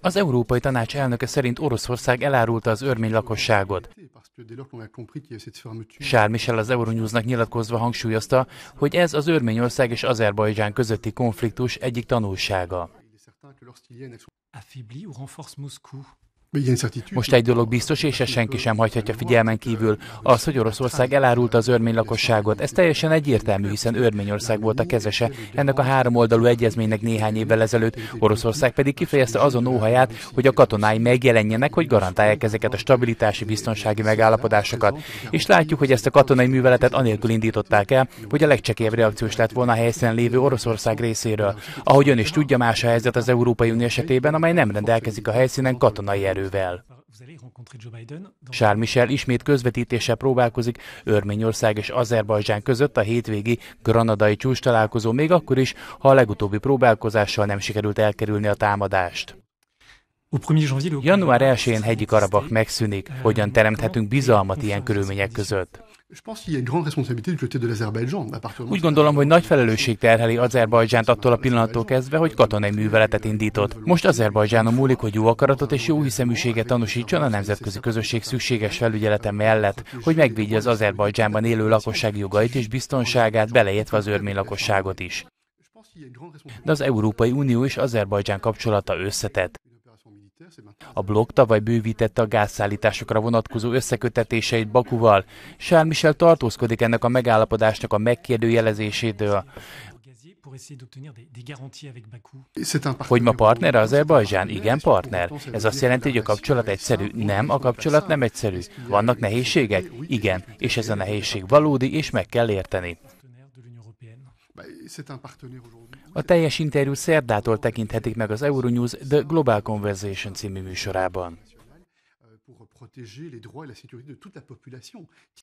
Az Európai Tanács elnöke szerint Oroszország elárulta az örmény lakosságot. Charles Michel az Euronewsnak nyilatkozva hangsúlyozta, hogy ez az Örményország és Azerbajdzsán közötti konfliktus egyik tanulsága. Most egy dolog biztos, és ezt senki sem hagyhatja figyelmen kívül, az, hogy Oroszország elárulta az örmény lakosságot. Ez teljesen egyértelmű, hiszen Örményország volt a kezese ennek a háromoldalú egyezménynek néhány évvel ezelőtt, Oroszország pedig kifejezte azon óhaját, hogy a katonái megjelenjenek, hogy garantálják ezeket a stabilitási biztonsági megállapodásokat. És látjuk, hogy ezt a katonai műveletet anélkül indították el, hogy a legcsekélyebb reakciós lett volna a helyszínen lévő Oroszország részéről. Ahogy ön is tudja, más a helyzet az Európai Unió esetében, amely nem rendelkezik a helyszínen katonai erő erővel. Charles Michel ismét közvetítése próbálkozik Örményország és Azerbajdzsán között a hétvégi granadai csúcs találkozó még akkor is, ha a legutóbbi próbálkozással nem sikerült elkerülni a támadást. Január 1-én hegyi Karabak megszűnik. Hogyan teremthetünk bizalmat ilyen körülmények között? Úgy gondolom, hogy nagy felelősség terheli Azerbajdzsánt attól a pillanattól kezdve, hogy katonai műveletet indított. Most Azerbajdzsánon múlik, hogy jó akaratot és jó hiszeműséget tanúsítson a nemzetközi közösség szükséges felügyelete mellett, hogy megvédje az Azerbajdzsánban élő lakosság jogait és biztonságát, beleértve az örmény lakosságot is. De az Európai Unió és Azerbajdzsán kapcsolata összetett. A blokk tavaly bővítette a gázszállításokra vonatkozó összekötetéseit Bakuval. Charles Michel tartózkodik ennek a megállapodásnak a megkérdőjelezésétől. Hogy ma partner Azerbajdzsán? Igen, partner. Ez azt jelenti, hogy a kapcsolat egyszerű. Nem, a kapcsolat nem egyszerű. Vannak nehézségek? Igen, és ez a nehézség valódi, és meg kell érteni. A teljes interjú szerdától tekinthetik meg az Euronews The Global Conversation című műsorában.